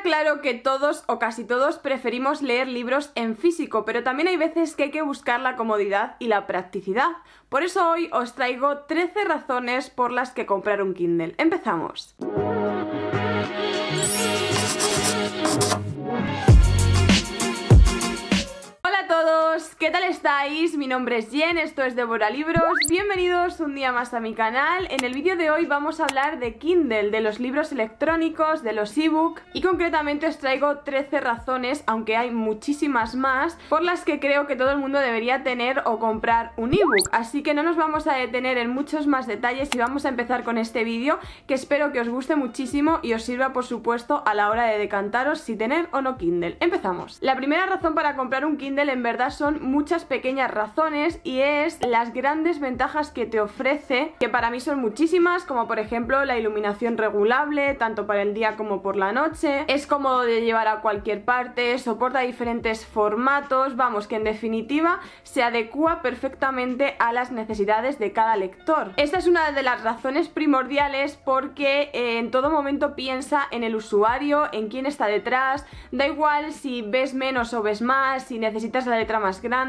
claro que todos o casi todos preferimos leer libros en físico, pero también hay veces que hay que buscar la comodidad y la practicidad. Por eso hoy os traigo 13 razones por las que comprar un Kindle. Empezamos. ¿Qué tal estáis? Mi nombre es Jen, esto es Débora Libros. Bienvenidos un día más a mi canal. En el vídeo de hoy vamos a hablar de Kindle, de los libros electrónicos, de los ebooks. y concretamente os traigo 13 razones, aunque hay muchísimas más, por las que creo que todo el mundo debería tener o comprar un ebook. Así que no nos vamos a detener en muchos más detalles y vamos a empezar con este vídeo que espero que os guste muchísimo y os sirva por supuesto a la hora de decantaros si tener o no Kindle. Empezamos. La primera razón para comprar un Kindle en verdad son muchas pequeñas razones y es las grandes ventajas que te ofrece, que para mí son muchísimas, como por ejemplo la iluminación regulable, tanto para el día como por la noche, es cómodo de llevar a cualquier parte, soporta diferentes formatos, vamos, que en definitiva se adecua perfectamente a las necesidades de cada lector. Esta es una de las razones primordiales porque eh, en todo momento piensa en el usuario, en quién está detrás, da igual si ves menos o ves más, si necesitas la letra más grande,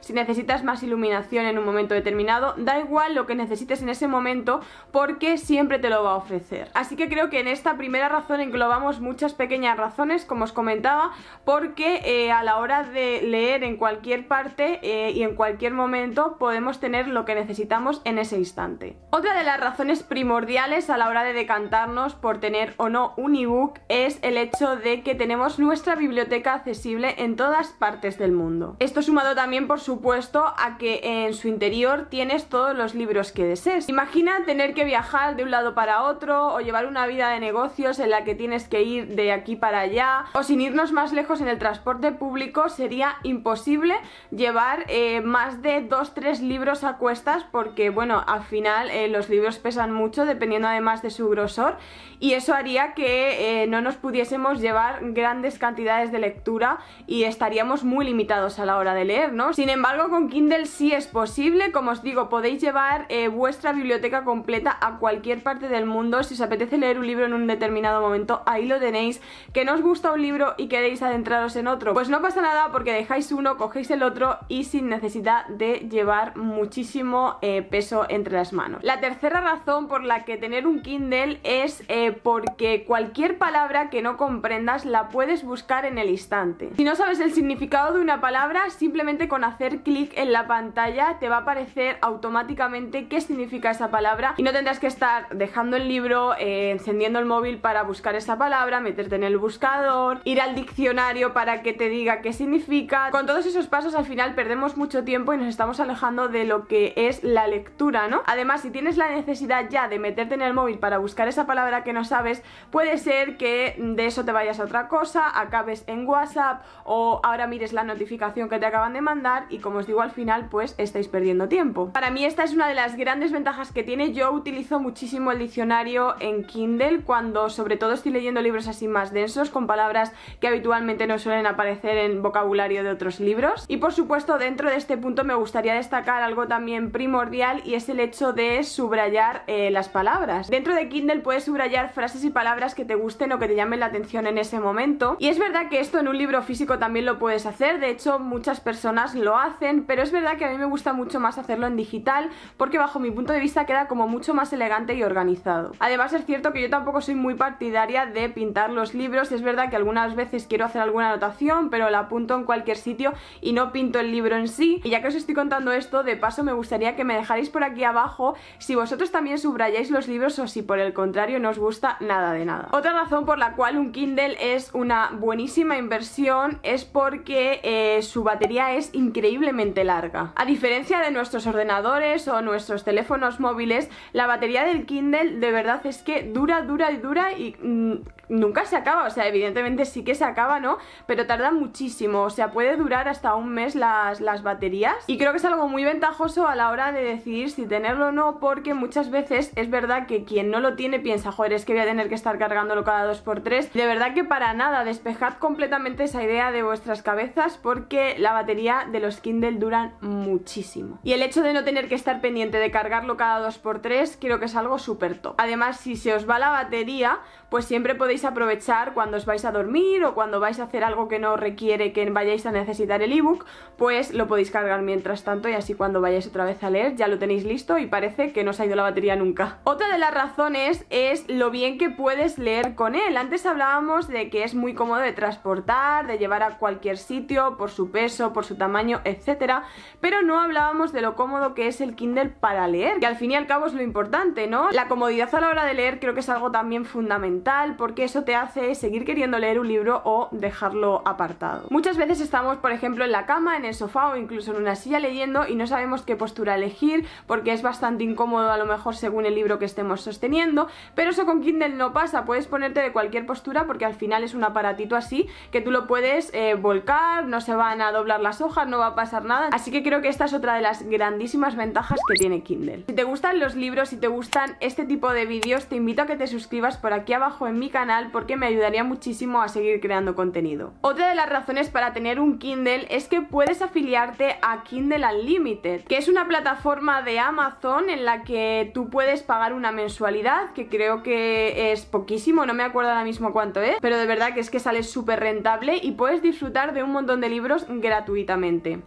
si necesitas más iluminación en un momento determinado, da igual lo que necesites en ese momento porque siempre te lo va a ofrecer. Así que creo que en esta primera razón englobamos muchas pequeñas razones, como os comentaba, porque eh, a la hora de leer en cualquier parte eh, y en cualquier momento podemos tener lo que necesitamos en ese instante. Otra de las razones primordiales a la hora de decantarnos por tener o no un ebook es el hecho de que tenemos nuestra biblioteca accesible en todas partes del mundo. Esto sumado también, por supuesto, a que en su interior tienes todos los libros que desees. Imagina tener que viajar de un lado para otro o llevar una vida de negocios en la que tienes que ir de aquí para allá o sin irnos más lejos en el transporte público sería imposible llevar eh, más de 2-3 libros a cuestas porque, bueno, al final eh, los libros pesan mucho dependiendo además de su grosor y eso haría que eh, no nos pudiésemos llevar grandes cantidades de lectura y estaríamos muy limitados a la hora de leer. Sin embargo, con Kindle sí es posible, como os digo, podéis llevar eh, vuestra biblioteca completa a cualquier parte del mundo, si os apetece leer un libro en un determinado momento, ahí lo tenéis, que no os gusta un libro y queréis adentraros en otro, pues no pasa nada porque dejáis uno, cogéis el otro y sin necesidad de llevar muchísimo eh, peso entre las manos. La tercera razón por la que tener un Kindle es eh, porque cualquier palabra que no comprendas la puedes buscar en el instante. Si no sabes el significado de una palabra, simplemente con hacer clic en la pantalla te va a aparecer automáticamente qué significa esa palabra y no tendrás que estar dejando el libro, eh, encendiendo el móvil para buscar esa palabra, meterte en el buscador, ir al diccionario para que te diga qué significa. Con todos esos pasos al final perdemos mucho tiempo y nos estamos alejando de lo que es la lectura, ¿no? Además, si tienes la necesidad ya de meterte en el móvil para buscar esa palabra que no sabes, puede ser que de eso te vayas a otra cosa, acabes en WhatsApp o ahora mires la notificación que te acaban de mandar y como os digo al final pues estáis perdiendo tiempo. Para mí esta es una de las grandes ventajas que tiene, yo utilizo muchísimo el diccionario en Kindle cuando sobre todo estoy leyendo libros así más densos con palabras que habitualmente no suelen aparecer en vocabulario de otros libros y por supuesto dentro de este punto me gustaría destacar algo también primordial y es el hecho de subrayar eh, las palabras. Dentro de Kindle puedes subrayar frases y palabras que te gusten o que te llamen la atención en ese momento y es verdad que esto en un libro físico también lo puedes hacer, de hecho muchas personas lo hacen, pero es verdad que a mí me gusta mucho más hacerlo en digital porque bajo mi punto de vista queda como mucho más elegante y organizado. Además es cierto que yo tampoco soy muy partidaria de pintar los libros, es verdad que algunas veces quiero hacer alguna anotación, pero la apunto en cualquier sitio y no pinto el libro en sí. Y ya que os estoy contando esto, de paso me gustaría que me dejarais por aquí abajo si vosotros también subrayáis los libros o si por el contrario no os gusta nada de nada. Otra razón por la cual un Kindle es una buenísima inversión es porque eh, su batería es increíblemente larga. A diferencia de nuestros ordenadores o nuestros teléfonos móviles, la batería del Kindle de verdad es que dura, dura y dura y mm, nunca se acaba. O sea, evidentemente sí que se acaba, ¿no? Pero tarda muchísimo. O sea, puede durar hasta un mes las, las baterías. Y creo que es algo muy ventajoso a la hora de decidir si tenerlo o no, porque muchas veces es verdad que quien no lo tiene piensa, joder, es que voy a tener que estar cargándolo cada 2x3. De verdad que para nada, despejad completamente esa idea de vuestras cabezas porque la batería de los Kindle duran muchísimo. Y el hecho de no tener que estar pendiente de cargarlo cada 2x3 creo que es algo súper top. Además, si se os va la batería, pues siempre podéis aprovechar cuando os vais a dormir o cuando vais a hacer algo que no requiere que vayáis a necesitar el ebook, pues lo podéis cargar mientras tanto y así cuando vayáis otra vez a leer ya lo tenéis listo y parece que no os ha ido la batería nunca. Otra de las razones es lo bien que puedes leer con él. Antes hablábamos de que es muy cómodo de transportar, de llevar a cualquier sitio por su peso, por su tamaño, etcétera, pero no hablábamos de lo cómodo que es el Kindle para leer, que al fin y al cabo es lo importante, ¿no? La comodidad a la hora de leer creo que es algo también fundamental porque eso te hace seguir queriendo leer un libro o dejarlo apartado. Muchas veces estamos, por ejemplo, en la cama, en el sofá o incluso en una silla leyendo y no sabemos qué postura elegir porque es bastante incómodo a lo mejor según el libro que estemos sosteniendo, pero eso con Kindle no pasa, puedes ponerte de cualquier postura porque al final es un aparatito así que tú lo puedes eh, volcar, no se van a doblar las no va a pasar nada. Así que creo que esta es otra de las grandísimas ventajas que tiene Kindle. Si te gustan los libros, y te gustan este tipo de vídeos, te invito a que te suscribas por aquí abajo en mi canal porque me ayudaría muchísimo a seguir creando contenido. Otra de las razones para tener un Kindle es que puedes afiliarte a Kindle Unlimited, que es una plataforma de Amazon en la que tú puedes pagar una mensualidad, que creo que es poquísimo, no me acuerdo ahora mismo cuánto es, pero de verdad que es que sale súper rentable y puedes disfrutar de un montón de libros gratuitamente.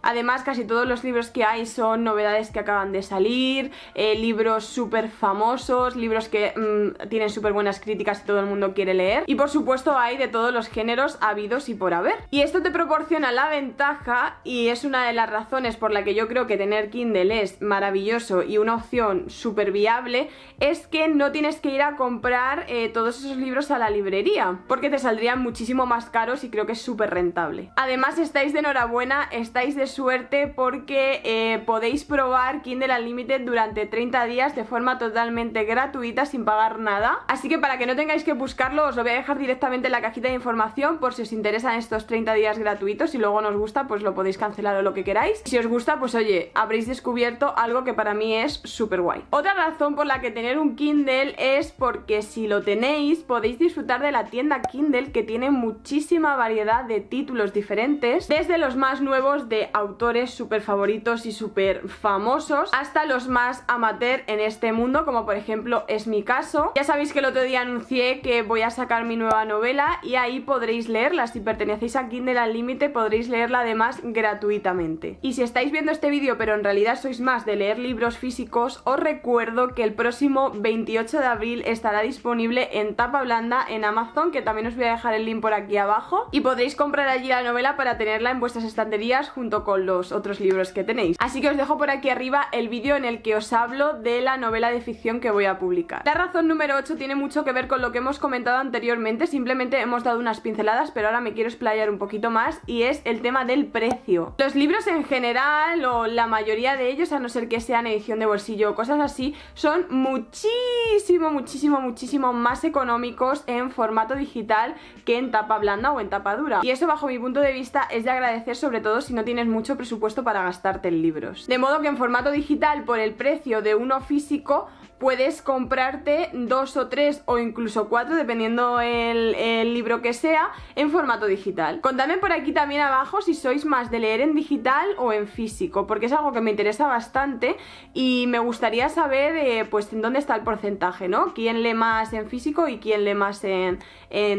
Además, casi todos los libros que hay son novedades que acaban de salir, eh, libros súper famosos, libros que mm, tienen súper buenas críticas y todo el mundo quiere leer. Y por supuesto hay de todos los géneros habidos y por haber. Y esto te proporciona la ventaja y es una de las razones por la que yo creo que tener Kindle es maravilloso y una opción súper viable, es que no tienes que ir a comprar eh, todos esos libros a la librería, porque te saldrían muchísimo más caros y creo que es súper rentable. Además estáis de enhorabuena, estáis de suerte porque eh, podéis probar Kindle Unlimited durante 30 días de forma totalmente gratuita sin pagar nada. Así que para que no tengáis que buscarlo os lo voy a dejar directamente en la cajita de información por si os interesan estos 30 días gratuitos. y luego no gusta pues lo podéis cancelar o lo que queráis. Si os gusta pues oye, habréis descubierto algo que para mí es súper guay. Otra razón por la que tener un Kindle es porque si lo tenéis podéis disfrutar de la tienda Kindle que tiene muchísima variedad de títulos diferentes desde los más nuevos de autores súper favoritos y súper famosos, hasta los más amateur en este mundo, como por ejemplo es mi caso. Ya sabéis que el otro día anuncié que voy a sacar mi nueva novela y ahí podréis leerla. Si pertenecéis a Kindle al límite podréis leerla además gratuitamente. Y si estáis viendo este vídeo pero en realidad sois más de leer libros físicos, os recuerdo que el próximo 28 de abril estará disponible en tapa blanda en Amazon, que también os voy a dejar el link por aquí abajo, y podréis comprar allí la novela para tenerla en vuestras estanterías junto con los otros libros que tenéis. Así que os dejo por aquí arriba el vídeo en el que os hablo de la novela de ficción que voy a publicar. La razón número 8 tiene mucho que ver con lo que hemos comentado anteriormente, simplemente hemos dado unas pinceladas, pero ahora me quiero explayar un poquito más y es el tema del precio. Los libros en general o la mayoría de ellos, a no ser que sean edición de bolsillo o cosas así, son muchísimo, muchísimo, muchísimo más económicos en formato digital que en tapa blanda o en tapa dura. Y eso bajo mi punto de vista es de agradecer sobre todo si si no tienes mucho presupuesto para gastarte en libros. De modo que en formato digital, por el precio de uno físico, puedes comprarte dos o tres o incluso cuatro, dependiendo el, libro que sea, en formato digital. Contadme por aquí también abajo si sois más de leer en digital o en físico, porque es algo que me interesa bastante y me gustaría saber eh, pues en dónde está el porcentaje, ¿no? ¿Quién lee más en físico y quién lee más en,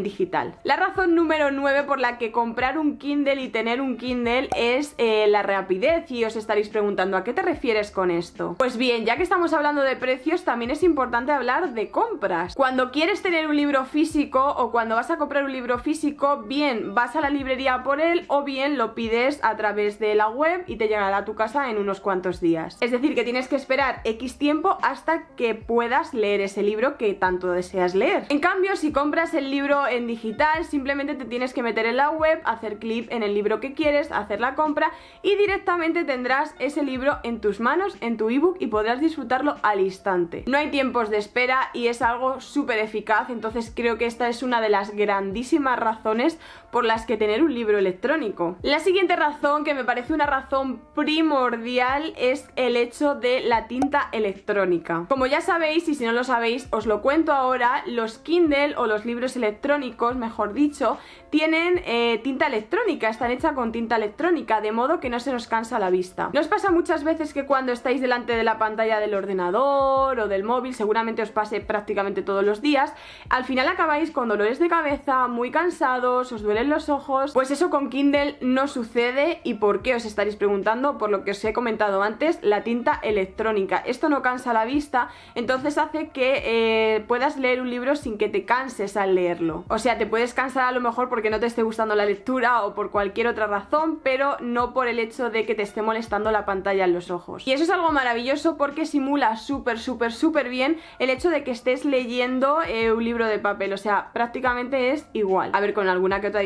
digital? La razón número 9 por la que comprar un Kindle y tener un Kindle es eh, la rapidez y os estaréis preguntando ¿a qué te refieres con esto? Pues bien, ya que estamos hablando de precios, también es importante hablar de compras. Cuando quieres tener un libro físico o cuando vas a comprar un libro físico, bien vas a la librería por él o bien lo pides a través de la web y te llegará a tu casa en unos cuantos días. Es decir, que tienes que esperar X tiempo hasta que puedas leer ese libro que tanto deseas leer. En cambio, si compras el libro en digital, simplemente te tienes que meter en la web, hacer clic en el libro que quieres, hacer la compra y directamente tendrás ese libro en tus manos, en tu ebook y podrás disfrutarlo al instante. No hay tiempos de espera y es algo súper eficaz, entonces creo que esta es una de las grandísimas razones por las que tener un libro electrónico. La siguiente razón, que me parece una razón primordial, es el hecho de la tinta electrónica. Como ya sabéis, y si no lo sabéis, os lo cuento ahora, los Kindle o los libros electrónicos, mejor dicho, tienen eh, tinta electrónica, están hechas con tinta electrónica, de modo que no se nos cansa la vista. Nos pasa muchas veces que cuando estáis delante de la pantalla del ordenador o del móvil, seguramente os pase prácticamente todos los días, al final acabáis con dolores de cabeza, muy cansados, os duele los ojos. Pues eso con Kindle no sucede y por qué os estaréis preguntando, por lo que os he comentado antes, la tinta electrónica. Esto no cansa la vista, entonces hace que eh, puedas leer un libro sin que te canses al leerlo. O sea, te puedes cansar a lo mejor porque no te esté gustando la lectura o por cualquier otra razón, pero no por el hecho de que te esté molestando la pantalla en los ojos. Y eso es algo maravilloso porque simula súper, súper, súper bien el hecho de que estés leyendo eh, un libro de papel. O sea, prácticamente es igual. A ver, con alguna que otra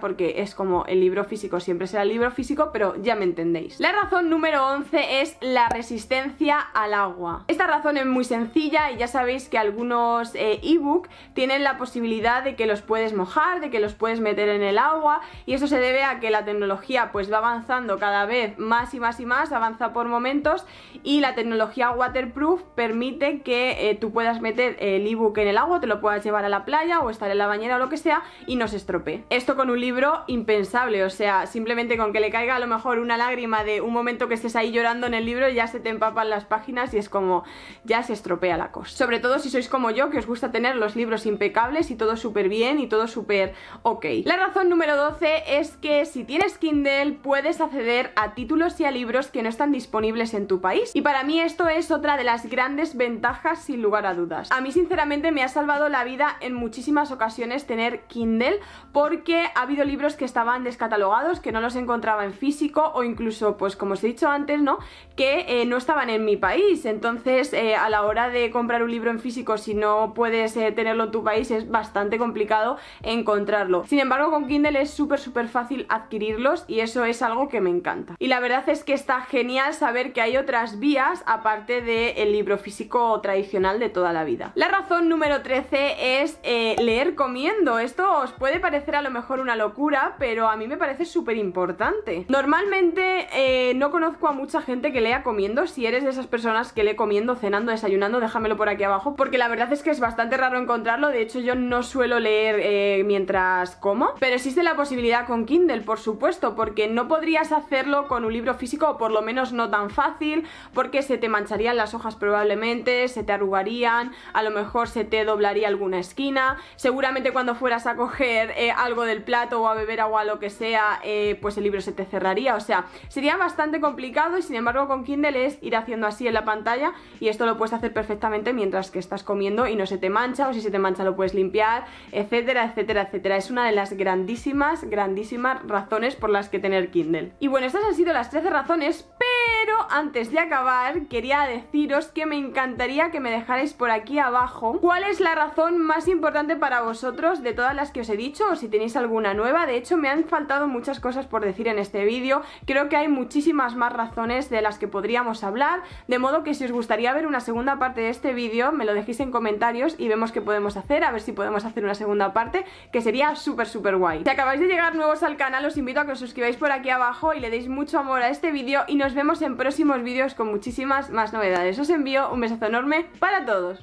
porque es como el libro físico siempre será el libro físico, pero ya me entendéis. La razón número 11 es la resistencia al agua. Esta razón es muy sencilla y ya sabéis que algunos eh, ebook tienen la posibilidad de que los puedes mojar, de que los puedes meter en el agua y eso se debe a que la tecnología pues va avanzando cada vez más y más y más, avanza por momentos y la tecnología waterproof permite que eh, tú puedas meter el ebook en el agua, te lo puedas llevar a la playa o estar en la bañera o lo que sea y no se estropee esto con un libro impensable, o sea, simplemente con que le caiga a lo mejor una lágrima de un momento que estés ahí llorando en el libro ya se te empapan las páginas y es como ya se estropea la cosa. Sobre todo si sois como yo, que os gusta tener los libros impecables y todo súper bien y todo súper ok. La razón número 12 es que si tienes Kindle puedes acceder a títulos y a libros que no están disponibles en tu país y para mí esto es otra de las grandes ventajas sin lugar a dudas. A mí sinceramente me ha salvado la vida en muchísimas ocasiones tener Kindle porque ha habido libros que estaban descatalogados, que no los encontraba en físico o incluso, pues como os he dicho antes, ¿no? Que eh, no estaban en mi país. Entonces, eh, a la hora de comprar un libro en físico, si no puedes eh, tenerlo en tu país, es bastante complicado encontrarlo. Sin embargo, con Kindle es súper, súper fácil adquirirlos y eso es algo que me encanta. Y la verdad es que está genial saber que hay otras vías aparte del libro físico tradicional de toda la vida. La razón número 13 es leer comiendo. Esto os puede parecer a lo mejor mejor una locura, pero a mí me parece súper importante. Normalmente eh, no conozco a mucha gente que lea comiendo. Si eres de esas personas que lee comiendo, cenando, desayunando, déjamelo por aquí abajo, porque la verdad es que es bastante raro encontrarlo. De hecho, yo no suelo leer eh, mientras como, pero existe la posibilidad con Kindle, por supuesto, porque no podrías hacerlo con un libro físico, o por lo menos no tan fácil, porque se te mancharían las hojas probablemente, se te arrugarían, a lo mejor se te doblaría alguna esquina. Seguramente cuando fueras a coger eh, algo del plato o a beber agua, lo que sea, eh, pues el libro se te cerraría. O sea, sería bastante complicado y sin embargo con Kindle es ir haciendo así en la pantalla y esto lo puedes hacer perfectamente mientras que estás comiendo y no se te mancha o si se te mancha lo puedes limpiar, etcétera, etcétera, etcétera. Es una de las grandísimas, grandísimas razones por las que tener Kindle. Y bueno, estas han sido las 13 razones, pero pero antes de acabar, quería deciros que me encantaría que me dejarais por aquí abajo cuál es la razón más importante para vosotros de todas las que os he dicho o si tenéis alguna nueva. De hecho, me han faltado muchas cosas por decir en este vídeo. Creo que hay muchísimas más razones de las que podríamos hablar. De modo que si os gustaría ver una segunda parte de este vídeo, me lo dejéis en comentarios y vemos qué podemos hacer. A ver si podemos hacer una segunda parte, que sería súper, súper guay. Si acabáis de llegar nuevos al canal, os invito a que os suscribáis por aquí abajo y le deis mucho amor a este vídeo y nos vemos en próximos vídeos con muchísimas más novedades. Os envío un besazo enorme para todos.